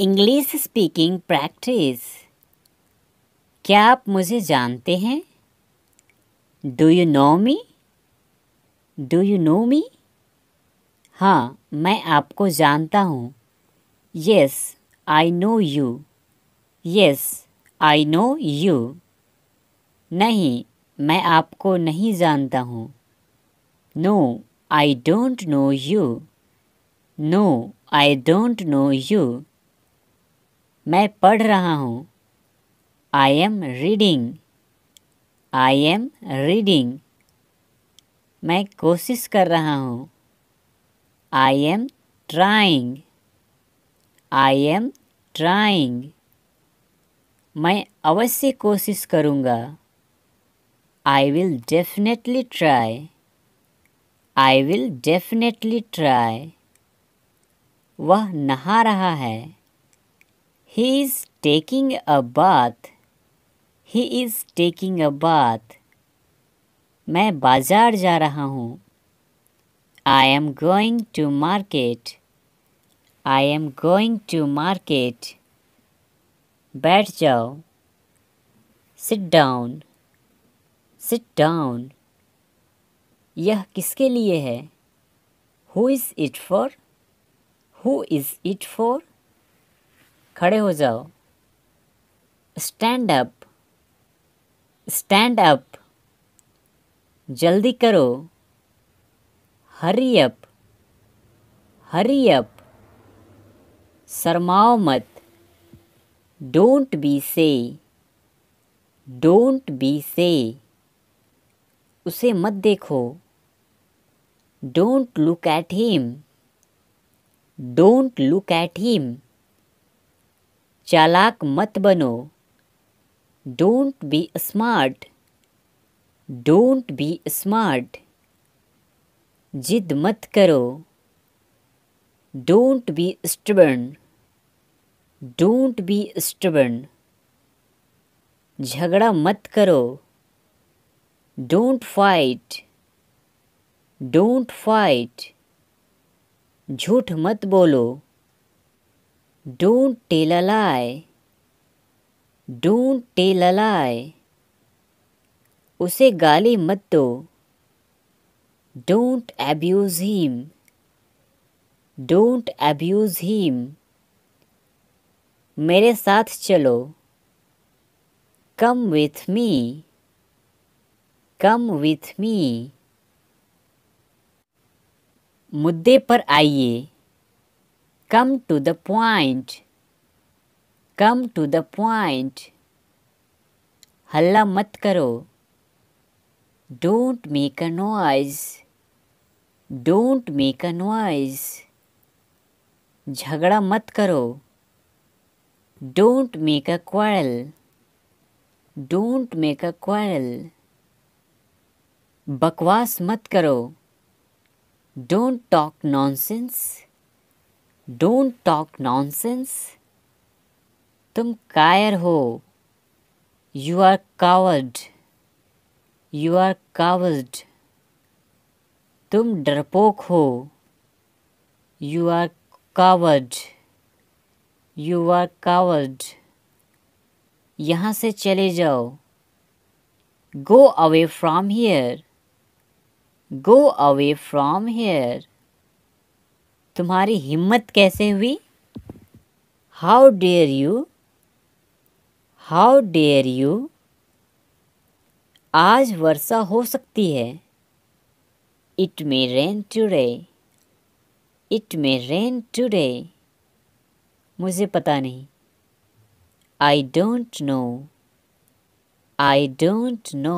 English speaking practice क्या आप मुझे जानते हैं do you know me do you know me हाँ मैं आपको जानता हूँ yes I know you yes I know you नहीं मैं आपको नहीं जानता हूँ no I don't know you no I don't know you मैं पढ़ रहा हूँ I am reading I am reading मैं कोशिश कर रहा हूँ I am trying I am trying मैं अवश्य कोशिश करूँगा I will definitely try I will definitely try वह नहा रहा है He is taking a bath. He is taking a bath. मैं बाजार जा रहा हूँ I am going to market I am going to market बैठ जाओ सिट डाउन सिट डाउन यह किसके लिए है who is it for who is it for? खड़े हो जाओ स्टैंड अप स्टैंड अप जल्दी करो हरी अप हरी अप शरमाओ मत don't be shy don't be shy उसे मत देखो don't look at him don't look at him चालाक मत बनो don't be smart don't be smart जिद मत करो don't be stubborn don't be stubborn झगड़ा मत करो डोंट फाइट डोंट फाइट झूठ मत बोलो Don't tell a lie. Don't tell a lie. उसे गाली मत दो Don't abuse him. Don't abuse him. मेरे साथ चलो Come with me. Come with me. मुद्दे पर आइए Come to the point. Come to the point. हल्ला मत करो don't make a noise don't make a noise झगड़ा मत करो don't make a quarrel don't make a quarrel बकवास मत करो don't talk nonsense don't talk sense तुम कायर हो you are coward you are coward तुम डरपोक हो you are coward you are coward यहाँ से चले जाओ go away from here go away from here तुम्हारी हिम्मत कैसे हुई how dare you how dare you आज वर्षा हो सकती है it may rain today it may rain today मुझे पता नहीं I don't know I don't no